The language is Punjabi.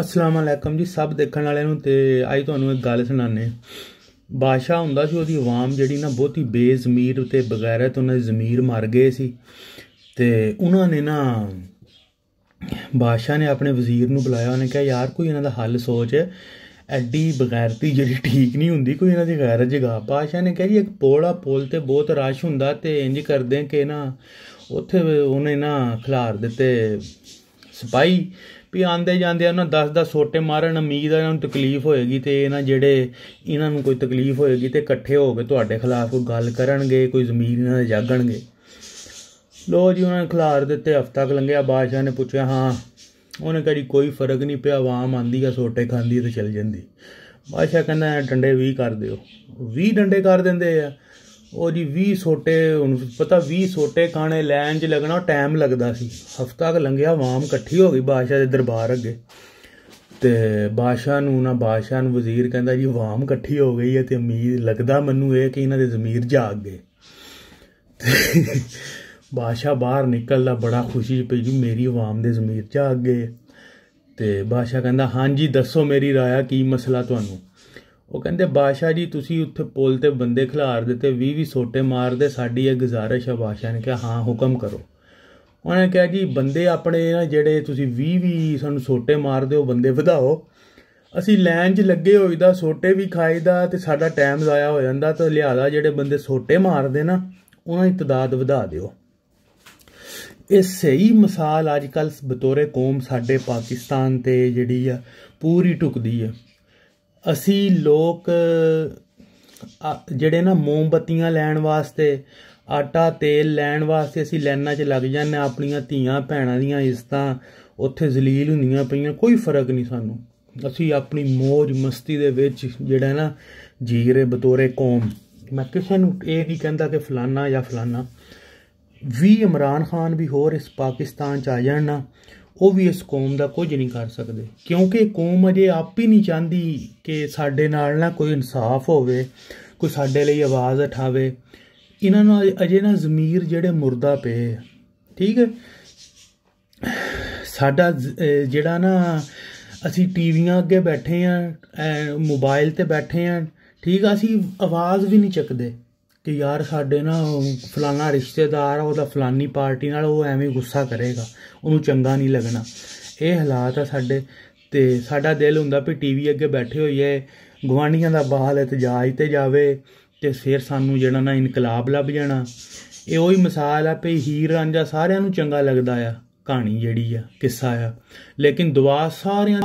ਅਸਲਾਮ ਅਲੈਕਮ ਜੀ ਸਭ ਦੇਖਣ ਵਾਲਿਆਂ ਨੂੰ ਤੇ ਅੱਜ ਤੁਹਾਨੂੰ ਇੱਕ ਗੱਲ ਸੁਣਾਣੇ ਬਾਦਸ਼ਾਹ ਹੁੰਦਾ ਸੀ ਉਹਦੀ ਆਵਾਮ ਜਿਹੜੀ ਨਾ ਬਹੁਤੀ ਬੇਜ਼ਮੀਰ ਤੇ ਬਗੈਰਤ ਉਹਨਾਂ ਦੇ ਜ਼ਮੀਰ ਮਰ ਗਏ ਸੀ ਤੇ ਉਹਨਾਂ ਨੇ ਨਾ ਬਾਦਸ਼ਾਹ ਨੇ ਆਪਣੇ ਵਜ਼ੀਰ ਨੂੰ ਬੁਲਾਇਆ ਉਹਨੇ ਕਿਹਾ ਯਾਰ ਕੋਈ ਇਹਨਾਂ ਦਾ ਹੱਲ ਸੋਚ ਐਡੀ ਬਗੈਰਤੀ ਜਿਹੜੀ ਠੀਕ ਨਹੀਂ ਹੁੰਦੀ ਕੋਈ ਇਹਨਾਂ ਦੀ ਗੈਰਤ ਜਗਾ ਬਾਦਸ਼ਾਹ ਨੇ ਕਿਹਾ ਜੀ ਇੱਕ ਪੋਲਾ ਪੋਲ ਤੇ ਬਹੁਤ ਰਸ਼ ਹੁੰਦਾ ਤੇ ਇੰਜ ਕਰਦੇ ਕਿ ਨਾ ਉੱਥੇ ਉਹਨੇ ਨਾ ਖਿਲਾਰ ਦਿੱਤੇ ਸਪਾਈ ਵੀ ਆਂਦੇ ਜਾਂਦੇ ਉਹਨਾਂ 10-10 ਛੋਟੇ ਮਾਰਨ ਉਮੀਦ ਆ ਇਹਨਾਂ ਨੂੰ ਤਕਲੀਫ ਹੋਏਗੀ ਤੇ ਇਹਨਾਂ ਜਿਹੜੇ ਇਹਨਾਂ ਨੂੰ ਕੋਈ ਤਕਲੀਫ ਹੋਏਗੀ ਤੇ ਇਕੱਠੇ ਹੋ ਕੇ ਤੁਹਾਡੇ ਖਿਲਾਫ ਕੋਈ ਗੱਲ ਕਰਨਗੇ ਕੋਈ ਜ਼ਮੀਰ ਇਹਨਾਂ ਦੇ ਜਾਗਣਗੇ ਲੋ ਜੀ ਉਹਨਾਂ ਨੇ ਖਿਲਾਰ ਦਿੱਤੇ ਹਫਤਾ ਕ ਲੰਘਿਆ ਬਾਦਸ਼ਾਹ ਨੇ ਪੁੱਛਿਆ ਹਾਂ ਉਹਨੇ ਕਹੀ ਕੋਈ ਫਰਕ ਨਹੀਂ ਪਿਆ ਆਵਾਮ ਆਂਦੀ ਆ ਛੋਟੇ ਖਾਂਦੀ ਤੇ ਚਲ ਜਾਂਦੀ ਬਾਦਸ਼ਾਹ ਕਹਿੰਦਾ ਡੰਡੇ ਵੀ ਕਰ ਦਿਓ 20 ਡੰਡੇ ਕਰ ਦਿੰਦੇ ਆ ਉਹ ਜੀ 20 ਛੋਟੇ ਹੁਣ ਪਤਾ 20 ਛੋਟੇ ਖਾਣੇ ਲੈਣ 'ਚ ਲੱਗਣਾ ਟਾਈਮ ਲੱਗਦਾ ਸੀ ਹਫਤਾ ਕ ਲੰਘਿਆ ਆਵਾਮ ਇਕੱਠੀ ਹੋ ਗਈ ਬਾਦਸ਼ਾਹ ਦੇ ਦਰਬਾਰ ਅੱਗੇ ਤੇ ਬਾਦਸ਼ਾਹ ਨੂੰ ਨਾ ਬਾਦਸ਼ਾਹ ਨੂੰ ਵਜ਼ੀਰ ਕਹਿੰਦਾ ਜੀ ਆਵਾਮ ਇਕੱਠੀ ਹੋ ਗਈ ਹੈ ਤੇ ਉਮੀਦ ਲੱਗਦਾ ਮੈਨੂੰ ਇਹ ਕਿ ਇਹਨਾਂ ਦੇ ਜ਼ਮੀਰ ਜਾਗ ਗਏ ਬਾਦਸ਼ਾਹ ਬਾਹਰ ਨਿਕਲਦਾ ਬੜਾ ਖੁਸ਼ੀ ਪਈ ਜੀ ਮੇਰੀ ਆਵਾਮ ਦੇ ਜ਼ਮੀਰ ਜਾਗ ਗਏ ਤੇ ਬਾਦਸ਼ਾਹ ਕਹਿੰਦਾ ਹਾਂਜੀ ਦੱਸੋ ਮੇਰੀ ਰਾਇਆ ਕੀ ਮਸਲਾ ਤੁਹਾਨੂੰ ਉਹ ਕਹਿੰਦੇ ਬਾਦਸ਼ਾਹ ਜੀ ਤੁਸੀਂ ਉੱਥੇ ਪੁਲ ਤੇ ਬੰਦੇ ਖਿਲਾਰ ਦਿੱਤੇ 20-20 ਸੋਟੇ ਮਾਰਦੇ ਸਾਡੀ ਇਹ ਗੁਜ਼ਾਰਿਸ਼ ਹੈ ਬਾਦਸ਼ਾਹ ਨੇ ਕਿਹਾ ਹਾਂ ਹੁਕਮ ਕਰੋ ਉਹਨੇ ਕਿਹਾ ਜੀ ਬੰਦੇ ਆਪਣੇ ਜਿਹੜੇ ਤੁਸੀਂ 20-20 ਸਾਨੂੰ ਸੋਟੇ ਮਾਰਦੇ ਹੋ ਬੰਦੇ ਵਧਾਓ ਅਸੀਂ ਲਾਈਨ 'ਚ ਲੱਗੇ ਹੋਈਦਾ ਸੋਟੇ ਵੀ ਖਾਈਦਾ ਤੇ ਸਾਡਾ ਟਾਈਮ ਜ਼ਾਇਆ ਹੋ ਜਾਂਦਾ ਤਾਂ ਲਿਆਦਾ ਜਿਹੜੇ ਬੰਦੇ ਸੋਟੇ ਮਾਰਦੇ ਨਾ ਉਹਨਾਂ ਦੀ ਤਦਾਦ ਵਧਾ ਦਿਓ ਇਹ ਸਹੀ ਮਿਸਾਲ ਅੱਜ ਕੱਲ ਬਤੌਰੇ ਕੌਮ ਸਾਡੇ ਪਾਕਿਸਤਾਨ ਤੇ ਜਿਹੜੀ ਆ ਪੂਰੀ ਟੁਕਦੀ ਆ ਅਸੀਂ ਲੋਕ ਜਿਹੜੇ ਨਾ ਮੋਮਬਤੀਆਂ ਲੈਣ ਵਾਸਤੇ ਆਟਾ ਤੇਲ ਲੈਣ ਵਾਸਤੇ ਅਸੀਂ ਲੈਣਾ 'ਚ ਲੱਗ ਜਾਂਦੇ ਆਪਣੀਆਂ ਧੀਆਂ ਭੈਣਾਂ ਦੀਆਂ ਇਸਤਾਂ ਉੱਥੇ ਜ਼ਲੀਲ ਹੁੰਦੀਆਂ ਪਈਆਂ ਕੋਈ ਫਰਕ ਨਹੀਂ ਸਾਨੂੰ ਅਸੀਂ ਆਪਣੀ ਮौज ਮਸਤੀ ਦੇ ਵਿੱਚ ਜਿਹੜਾ ਨਾ ਜੀਰੇ ਬਤੋਰੇ ਕੌਮ ਮੈਂ ਕਿਸੇ ਨੂੰ ਇਹ ਨਹੀਂ ਕਹਿੰਦਾ ਕਿ ਫਲਾਨਾ ਜਾਂ ਫਲਾਨਾ ਵੀ ਇਮਰਾਨ ਖਾਨ ਵੀ ਹੋਰ ਇਸ ਪਾਕਿਸਤਾਨ 'ਚ ਆ ਜਾਣ ਨਾ ਉਹ ਵੀ ਇਸ ਕੌਮ ਦਾ ਕੁਝ ਨਹੀਂ ਕਰ ਸਕਦੇ ਕਿਉਂਕਿ ਕੌਮ ਅਜੇ ਆਪ ਹੀ ਨਹੀਂ ਚਾਹੁੰਦੀ ਕਿ ਸਾਡੇ ਨਾਲ ਨਾ ਕੋਈ ਇਨਸਾਫ ਹੋਵੇ ਕੋਈ ਸਾਡੇ ਲਈ ਆਵਾਜ਼ ਉਠਾਵੇ ਇਹਨਾਂ ਨੂੰ ਅਜੇ ਨਾ ਜ਼ਮੀਰ ਜਿਹੜੇ ਮੁਰਦਾ ਪਏ ਠੀਕ ਹੈ ਸਾਡਾ ਜਿਹੜਾ ਨਾ ਅਸੀਂ ਟੀਵੀਆਂ ਅੱਗੇ ਬੈਠੇ ਆ ਮੋਬਾਈਲ ਤੇ ਬੈਠੇ ਆ ਠੀਕ ਆ ਅਸੀਂ ਆਵਾਜ਼ ਵੀ ਨਹੀਂ ਚੱਕਦੇ ਕਿ ਯਾਰ ਸਾਡੇ ਨਾ ਫਲਾਣਾ ਰਿਸ਼ਤੇਦਾਰ ਆ ਉਹਦਾ ਫਲਾਨੀ ਪਾਰਟੀ ਨਾਲ ਉਹ ਐਵੇਂ ਗੁੱਸਾ ਕਰੇਗਾ ਉਹਨੂੰ ਚੰਗਾ ਨਹੀਂ ਲੱਗਣਾ ਇਹ ਹਾਲਾਤ ਆ ਸਾਡੇ ਤੇ ਸਾਡਾ ਦਿਲ ਹੁੰਦਾ ਵੀ ਟੀਵੀ ਅੱਗੇ ਬੈਠੇ ਹੋਈਏ ਗਵਾਨੀਆਂ ਦਾ ਬਾਲ ਇਤਜਾਜ ਤੇ ਜਾਵੇ ਤੇ ਫਿਰ ਸਾਨੂੰ ਜਿਹੜਾ ਨਾ ਇਨਕਲਾਬ ਲੱਭ ਜਾਣਾ ਇਹ ਉਹੀ ਮਿਸਾਲ ਆ ਵੀ ਹੀਰ ਰਾਂਝਾ ਸਾਰਿਆਂ ਨੂੰ ਚੰਗਾ ਲੱਗਦਾ ਆ ਕਹਾਣੀ ਜਿਹੜੀ ਆ ਕਿੱਸਾ ਆ ਲੇਕਿਨ ਦੁਆ ਸਾਰਿਆਂ